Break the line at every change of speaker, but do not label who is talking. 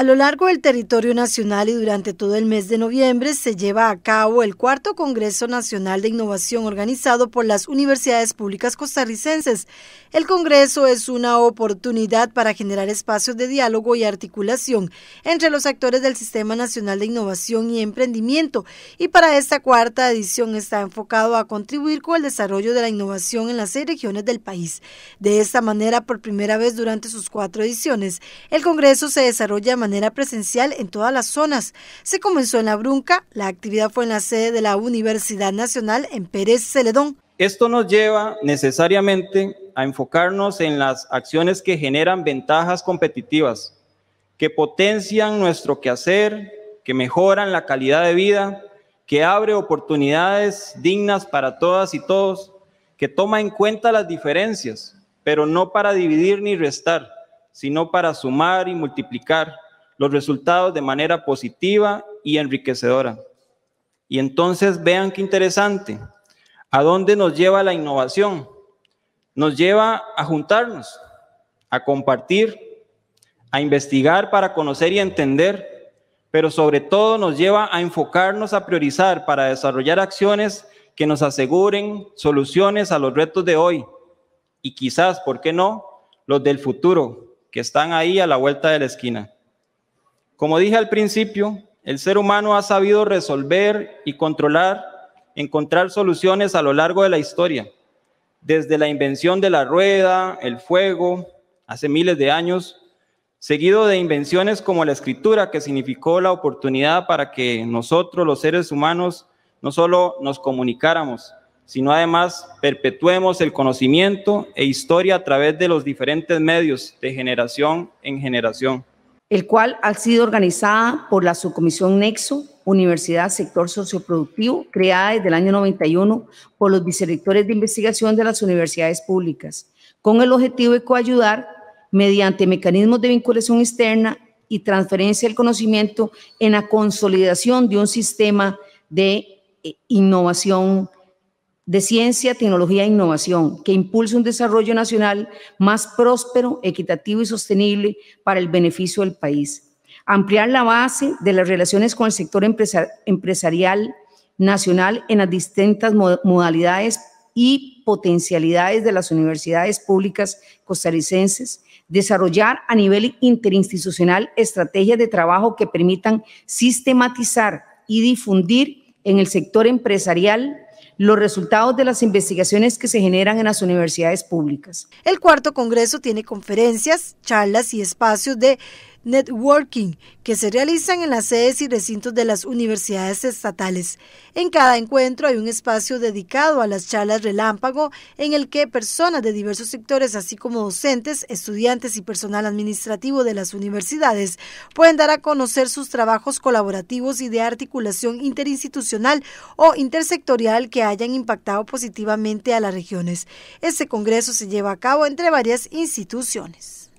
A lo largo del territorio nacional y durante todo el mes de noviembre se lleva a cabo el cuarto Congreso Nacional de Innovación organizado por las universidades públicas costarricenses. El Congreso es una oportunidad para generar espacios de diálogo y articulación entre los actores del Sistema Nacional de Innovación y Emprendimiento y para esta cuarta edición está enfocado a contribuir con el desarrollo de la innovación en las seis regiones del país. De esta manera, por primera vez durante sus cuatro ediciones, el Congreso se desarrolla de presencial en todas las zonas. Se comenzó en La Brunca, la actividad fue en la sede de la Universidad Nacional en Pérez Celedón.
Esto nos lleva necesariamente a enfocarnos en las acciones que generan ventajas competitivas, que potencian nuestro quehacer, que mejoran la calidad de vida, que abre oportunidades dignas para todas y todos, que toma en cuenta las diferencias, pero no para dividir ni restar, sino para sumar y multiplicar, los resultados de manera positiva y enriquecedora. Y entonces vean qué interesante, ¿a dónde nos lleva la innovación? Nos lleva a juntarnos, a compartir, a investigar para conocer y entender, pero sobre todo nos lleva a enfocarnos a priorizar para desarrollar acciones que nos aseguren soluciones a los retos de hoy y quizás, ¿por qué no?, los del futuro, que están ahí a la vuelta de la esquina. Como dije al principio, el ser humano ha sabido resolver y controlar, encontrar soluciones a lo largo de la historia, desde la invención de la rueda, el fuego, hace miles de años, seguido de invenciones como la escritura, que significó la oportunidad para que nosotros, los seres humanos, no solo nos comunicáramos, sino además perpetuemos el conocimiento e historia a través de los diferentes medios de generación en generación
el cual ha sido organizada por la subcomisión Nexo, Universidad Sector Socioproductivo, creada desde el año 91 por los vicerectores de investigación de las universidades públicas, con el objetivo de coayudar mediante mecanismos de vinculación externa y transferencia del conocimiento en la consolidación de un sistema de eh, innovación de ciencia, tecnología e innovación que impulse un desarrollo nacional más próspero, equitativo y sostenible para el beneficio del país. Ampliar la base de las relaciones con el sector empresarial nacional en las distintas modalidades y potencialidades de las universidades públicas costarricenses, desarrollar a nivel interinstitucional estrategias de trabajo que permitan sistematizar y difundir en el sector empresarial los resultados de las investigaciones que se generan en las universidades públicas.
El cuarto Congreso tiene conferencias, charlas y espacios de networking que se realizan en las sedes y recintos de las universidades estatales. En cada encuentro hay un espacio dedicado a las charlas relámpago en el que personas de diversos sectores, así como docentes, estudiantes y personal administrativo de las universidades, pueden dar a conocer sus trabajos colaborativos y de articulación interinstitucional o intersectorial que hayan impactado positivamente a las regiones. Este congreso se lleva a cabo entre varias instituciones.